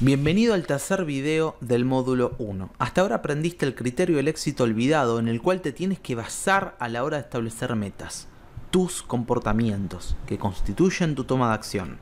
Bienvenido al tercer video del módulo 1. Hasta ahora aprendiste el criterio del éxito olvidado en el cual te tienes que basar a la hora de establecer metas, tus comportamientos que constituyen tu toma de acción.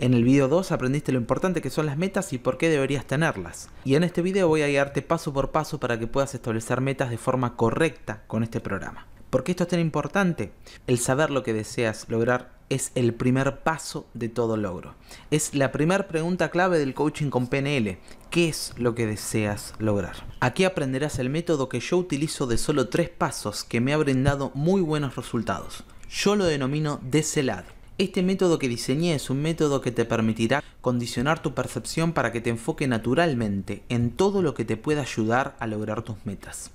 En el video 2 aprendiste lo importante que son las metas y por qué deberías tenerlas. Y en este video voy a guiarte paso por paso para que puedas establecer metas de forma correcta con este programa. ¿Por qué esto es tan importante? El saber lo que deseas lograr es el primer paso de todo logro. Es la primera pregunta clave del coaching con PNL. ¿Qué es lo que deseas lograr? Aquí aprenderás el método que yo utilizo de solo tres pasos que me ha brindado muy buenos resultados. Yo lo denomino DCLAD. Este método que diseñé es un método que te permitirá condicionar tu percepción para que te enfoque naturalmente en todo lo que te pueda ayudar a lograr tus metas.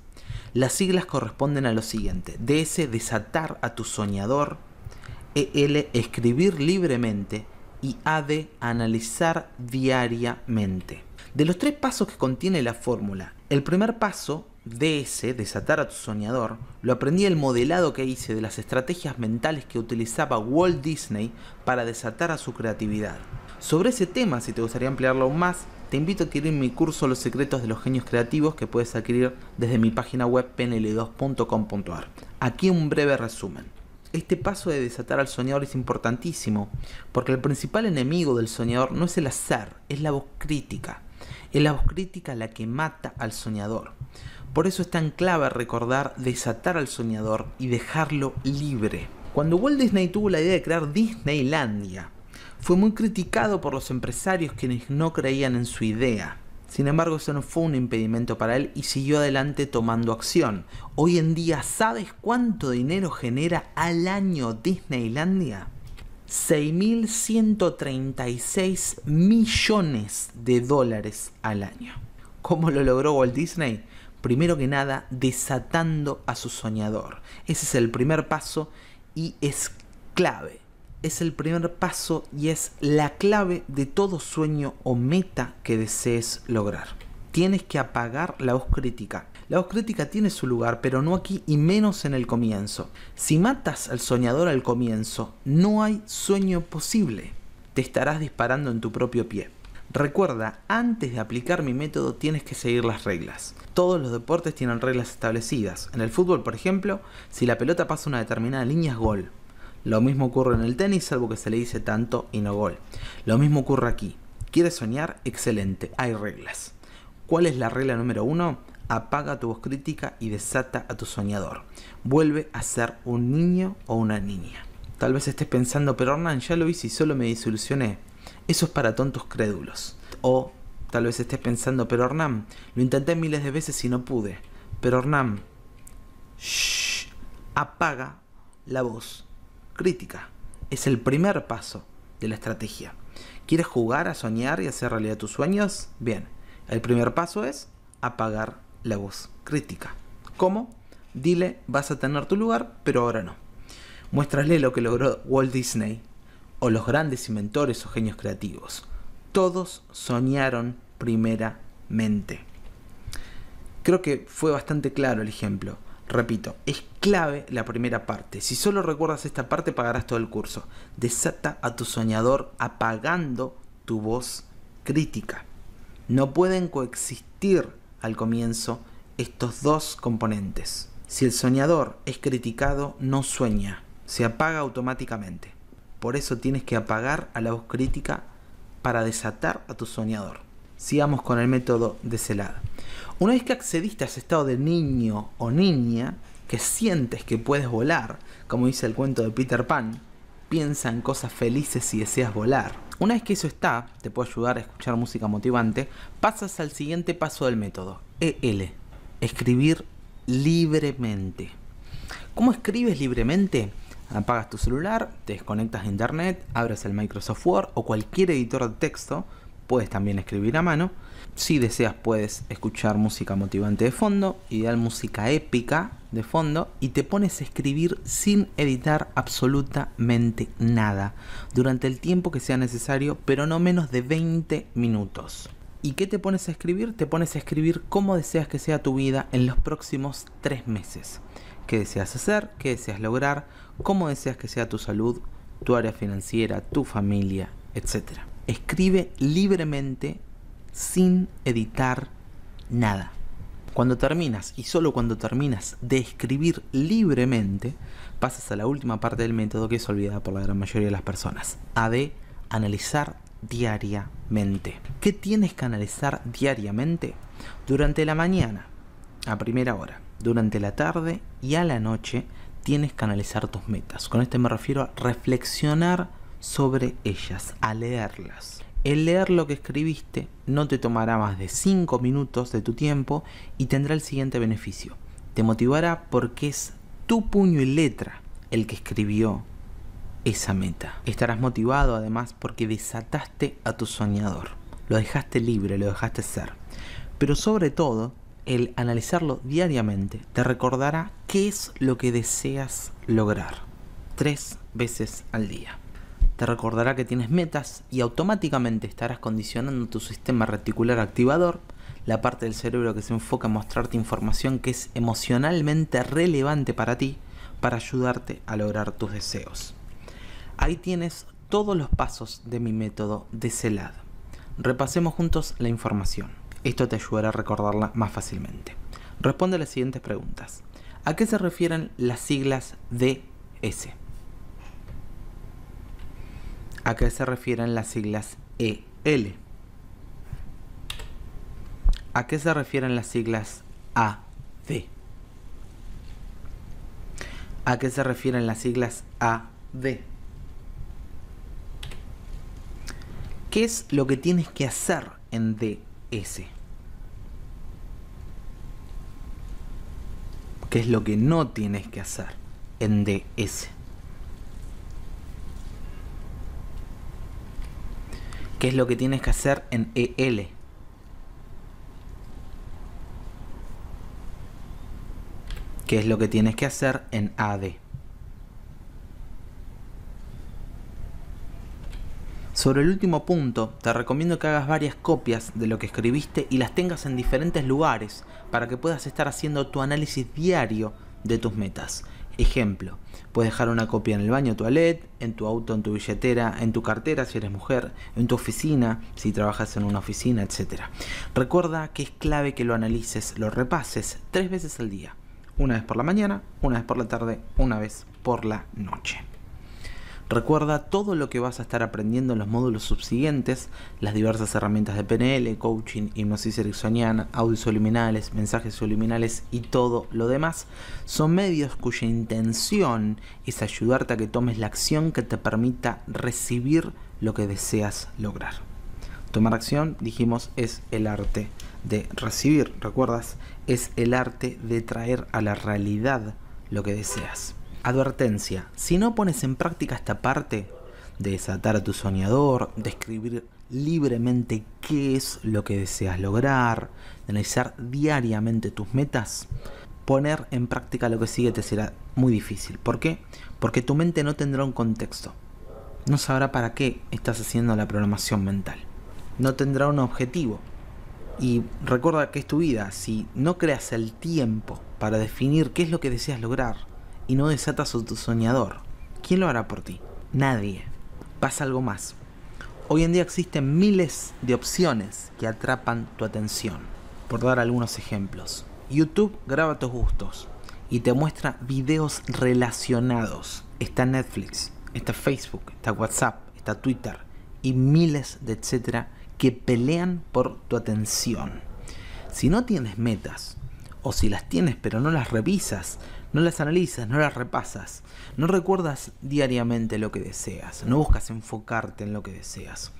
Las siglas corresponden a lo siguiente, DS desatar a tu soñador EL escribir libremente y AD analizar diariamente. De los tres pasos que contiene la fórmula, el primer paso, DS, desatar a tu soñador, lo aprendí el modelado que hice de las estrategias mentales que utilizaba Walt Disney para desatar a su creatividad. Sobre ese tema, si te gustaría ampliarlo aún más, te invito a adquirir mi curso Los secretos de los genios creativos que puedes adquirir desde mi página web pnl2.com.ar. Aquí un breve resumen este paso de desatar al soñador es importantísimo, porque el principal enemigo del soñador no es el azar, es la voz crítica. Es la voz crítica la que mata al soñador. Por eso es tan clave recordar desatar al soñador y dejarlo libre. Cuando Walt Disney tuvo la idea de crear Disneylandia, fue muy criticado por los empresarios quienes no creían en su idea. Sin embargo, eso no fue un impedimento para él y siguió adelante tomando acción. Hoy en día, ¿sabes cuánto dinero genera al año Disneylandia? 6.136 millones de dólares al año. ¿Cómo lo logró Walt Disney? Primero que nada, desatando a su soñador. Ese es el primer paso y es clave es el primer paso y es la clave de todo sueño o meta que desees lograr. Tienes que apagar la voz crítica. La voz crítica tiene su lugar, pero no aquí y menos en el comienzo. Si matas al soñador al comienzo, no hay sueño posible. Te estarás disparando en tu propio pie. Recuerda, antes de aplicar mi método tienes que seguir las reglas. Todos los deportes tienen reglas establecidas. En el fútbol, por ejemplo, si la pelota pasa una determinada línea es gol. Lo mismo ocurre en el tenis, salvo que se le dice tanto y no gol. Lo mismo ocurre aquí. ¿Quieres soñar? Excelente, hay reglas. ¿Cuál es la regla número uno? Apaga tu voz crítica y desata a tu soñador. Vuelve a ser un niño o una niña. Tal vez estés pensando, pero Hernán, ya lo hice y solo me disolucioné. Eso es para tontos crédulos. O tal vez estés pensando, pero Hernán, lo intenté miles de veces y no pude. Pero Hernán, shh, apaga la voz crítica. Es el primer paso de la estrategia. ¿Quieres jugar a soñar y hacer realidad tus sueños? Bien, el primer paso es apagar la voz crítica. ¿Cómo? Dile, vas a tener tu lugar, pero ahora no. Muéstrale lo que logró Walt Disney o los grandes inventores o genios creativos. Todos soñaron primeramente. Creo que fue bastante claro el ejemplo. Repito, es clave la primera parte. Si solo recuerdas esta parte, pagarás todo el curso. Desata a tu soñador apagando tu voz crítica. No pueden coexistir al comienzo estos dos componentes. Si el soñador es criticado, no sueña, se apaga automáticamente. Por eso tienes que apagar a la voz crítica para desatar a tu soñador sigamos con el método de celada. Una vez que accediste a ese estado de niño o niña, que sientes que puedes volar, como dice el cuento de Peter Pan, piensa en cosas felices si deseas volar. Una vez que eso está, te puede ayudar a escuchar música motivante, pasas al siguiente paso del método, EL, escribir libremente. ¿Cómo escribes libremente? Apagas tu celular, te desconectas de internet, abres el Microsoft Word o cualquier editor de texto, puedes también escribir a mano. Si deseas puedes escuchar música motivante de fondo, ideal música épica de fondo y te pones a escribir sin editar absolutamente nada durante el tiempo que sea necesario, pero no menos de 20 minutos. ¿Y qué te pones a escribir? Te pones a escribir cómo deseas que sea tu vida en los próximos 3 meses. ¿Qué deseas hacer? ¿Qué deseas lograr? ¿Cómo deseas que sea tu salud, tu área financiera, tu familia, etcétera? Escribe libremente sin editar nada. Cuando terminas, y solo cuando terminas de escribir libremente, pasas a la última parte del método que es olvidada por la gran mayoría de las personas, a de analizar diariamente. ¿Qué tienes que analizar diariamente? Durante la mañana, a primera hora, durante la tarde y a la noche, tienes que analizar tus metas. Con este me refiero a reflexionar sobre ellas, a leerlas. El leer lo que escribiste no te tomará más de 5 minutos de tu tiempo y tendrá el siguiente beneficio. Te motivará porque es tu puño y letra el que escribió esa meta. Estarás motivado además porque desataste a tu soñador. Lo dejaste libre, lo dejaste ser. Pero sobre todo, el analizarlo diariamente te recordará qué es lo que deseas lograr. Tres veces al día te recordará que tienes metas y automáticamente estarás condicionando tu sistema reticular activador, la parte del cerebro que se enfoca en mostrarte información que es emocionalmente relevante para ti, para ayudarte a lograr tus deseos. Ahí tienes todos los pasos de mi método de CELAD. Repasemos juntos la información. Esto te ayudará a recordarla más fácilmente. Responde a las siguientes preguntas. ¿A qué se refieren las siglas DS? a qué se refieren las siglas EL. ¿A qué se refieren las siglas AD? ¿A qué se refieren las siglas AD? ¿Qué es lo que tienes que hacer en DS? ¿Qué es lo que no tienes que hacer en DS? Qué es lo que tienes que hacer en EL. Qué es lo que tienes que hacer en AD. Sobre el último punto, te recomiendo que hagas varias copias de lo que escribiste y las tengas en diferentes lugares para que puedas estar haciendo tu análisis diario de tus metas. Ejemplo, puedes dejar una copia en el baño, toilet, en tu auto, en tu billetera, en tu cartera si eres mujer, en tu oficina si trabajas en una oficina, etc. Recuerda que es clave que lo analices, lo repases tres veces al día. Una vez por la mañana, una vez por la tarde, una vez por la noche. Recuerda todo lo que vas a estar aprendiendo en los módulos subsiguientes, las diversas herramientas de PNL, coaching, hipnosis ericksoniana, audios subliminales, mensajes subliminales y todo lo demás. Son medios cuya intención es ayudarte a que tomes la acción que te permita recibir lo que deseas lograr. Tomar acción, dijimos, es el arte de recibir, ¿recuerdas? Es el arte de traer a la realidad lo que deseas. Advertencia, si no pones en práctica esta parte de desatar a tu soñador, de escribir libremente qué es lo que deseas lograr, de analizar diariamente tus metas, poner en práctica lo que sigue te será muy difícil. ¿Por qué? Porque tu mente no tendrá un contexto. No sabrá para qué estás haciendo la programación mental. No tendrá un objetivo. Y recuerda que es tu vida. Si no creas el tiempo para definir qué es lo que deseas lograr, y no desatas a tu soñador, ¿quién lo hará por ti? Nadie. Pasa algo más. Hoy en día existen miles de opciones que atrapan tu atención. Por dar algunos ejemplos, YouTube graba tus gustos y te muestra videos relacionados. Está Netflix, está Facebook, está WhatsApp, está Twitter y miles de etcétera que pelean por tu atención. Si no tienes metas, o si las tienes pero no las revisas, no las analizas, no las repasas, no recuerdas diariamente lo que deseas, no buscas enfocarte en lo que deseas.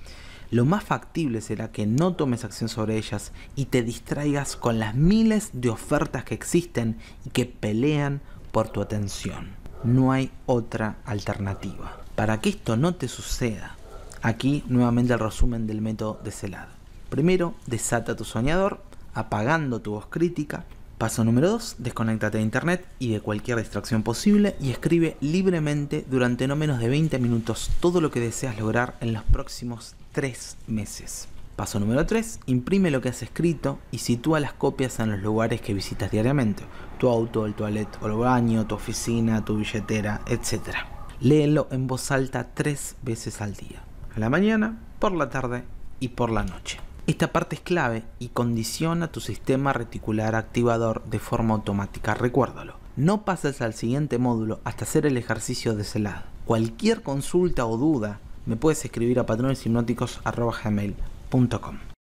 Lo más factible será que no tomes acción sobre ellas y te distraigas con las miles de ofertas que existen y que pelean por tu atención. No hay otra alternativa. Para que esto no te suceda, aquí nuevamente el resumen del método de Celad. Primero, desata tu soñador, apagando tu voz crítica, Paso número 2. Desconéctate de internet y de cualquier distracción posible y escribe libremente durante no menos de 20 minutos todo lo que deseas lograr en los próximos 3 meses. Paso número 3. Imprime lo que has escrito y sitúa las copias en los lugares que visitas diariamente. Tu auto, el toilet o el baño, tu oficina, tu billetera, etc. Léelo en voz alta 3 veces al día. A la mañana, por la tarde y por la noche. Esta parte es clave y condiciona tu sistema reticular activador de forma automática, recuérdalo. No pases al siguiente módulo hasta hacer el ejercicio de lado. Cualquier consulta o duda me puedes escribir a patroneshipnóticos.com.